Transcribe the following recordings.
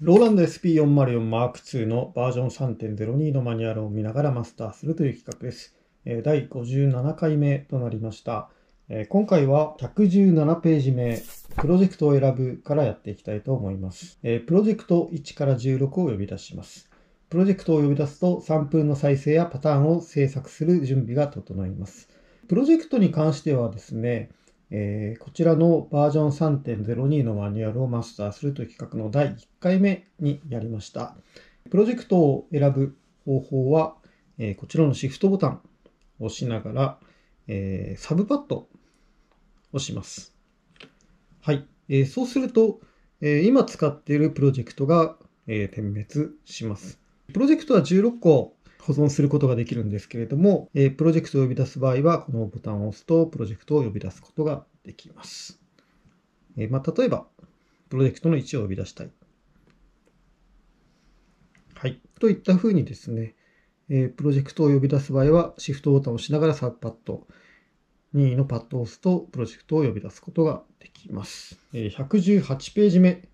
ローランド SP404M2 のバージョン3.02のマニュアルを見ながらマスターするという企画です。第57回目となりました。今回は117ページ目、プロジェクトを選ぶからやっていきたいと思います。プロジェクト1から16を呼び出します。プロジェクトを呼び出すと3分の再生やパターンを制作する準備が整います。プロジェクトに関してはですね、えー、こちらのバージョン3.02のマニュアルをマスターするという企画の第1回目にやりました。プロジェクトを選ぶ方法は、えー、こちらのシフトボタンを押しながら、えー、サブパッドを押します。はい。えそうすると、え今使っているプロジェクトが、え点滅します。プロジェクトは16個保存することができるんですけれども、えプロジェクトを呼び出す場合は、このボタンを押すと、プロジェクトを呼び出すことができます。えまあ、例えば、プロジェクトの位置を呼び出したい。はい。といったふうにですね、えプロジェクトを呼び出す場合は、シフトボタンを押しながらサーパッド、任意のパッドを押すと、プロジェクトを呼び出すことができます。え118ページ目、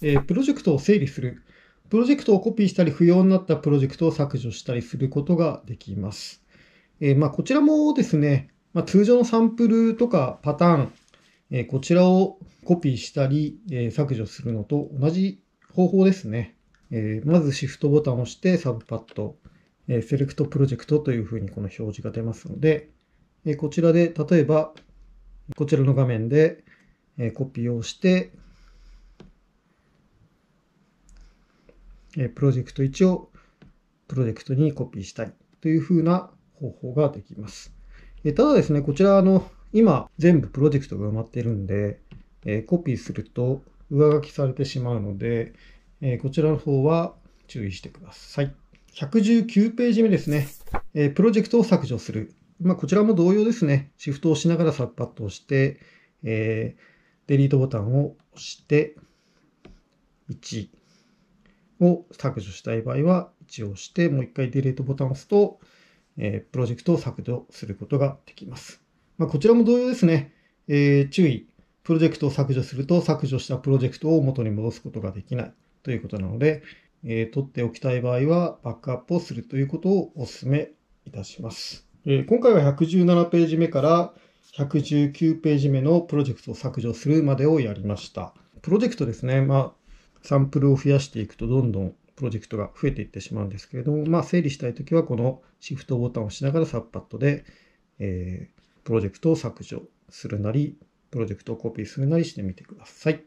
えプロジェクトを整理するプロジェクトをコピーしたり、不要になったプロジェクトを削除したりすることができます。えー、まあ、こちらもですね、まあ、通常のサンプルとかパターン、えー、こちらをコピーしたり、えー、削除するのと同じ方法ですね。えまずシフトボタンを押してサブパッド、えセレクトプロジェクトというふうにこの表示が出ますので、えこちらで例えばこちらの画面で、えコピーをしてえプロジェクト1をプロジェクトにコピーしたいというふうな方法ができます。えただですね、こちらあの、今全部プロジェクトが埋まってるんで、えコピーすると上書きされてしまうので、えこちらの方は注意してください。119ページ目ですね。えプロジェクトを削除する。まあ、こちらも同様ですね。シフトを押しながらサッパッと押して、えー、デリートボタンを押して、1、を削除したい場合は一応して、もう一回ディレートボタンを押すと、えー、プロジェクトを削除することができます。まあ、こちらも同様ですね、えー、注意。プロジェクトを削除すると削除したプロジェクトを元に戻すことができないということなので、えー、取っておきたい場合はバックアップをするということをお勧めいたします。えー、今回は117ページ目から119ページ目のプロジェクトを削除するまでをやりました。プロジェクトですね。まあサンプルを増やしていくとどんどんプロジェクトが増えていってしまうんですけれども、まあ、整理したいときはこのシフトボタンを押しながらサッパッドで、えー、プロジェクトを削除するなり、プロジェクトをコピーするなりしてみてください。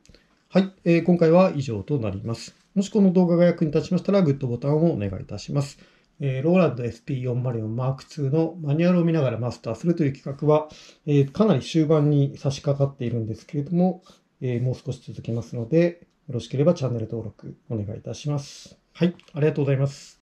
はい、えー、今回は以上となります。もしこの動画が役に立ちましたら、グッドボタンをお願いいたします。えー、ローランド SP404M2 のマニュアルを見ながらマスターするという企画は、えー、かなり終盤に差し掛かっているんですけれども、えもう少し続きますので、よろしければチャンネル登録お願いいたします。はい、ありがとうございます。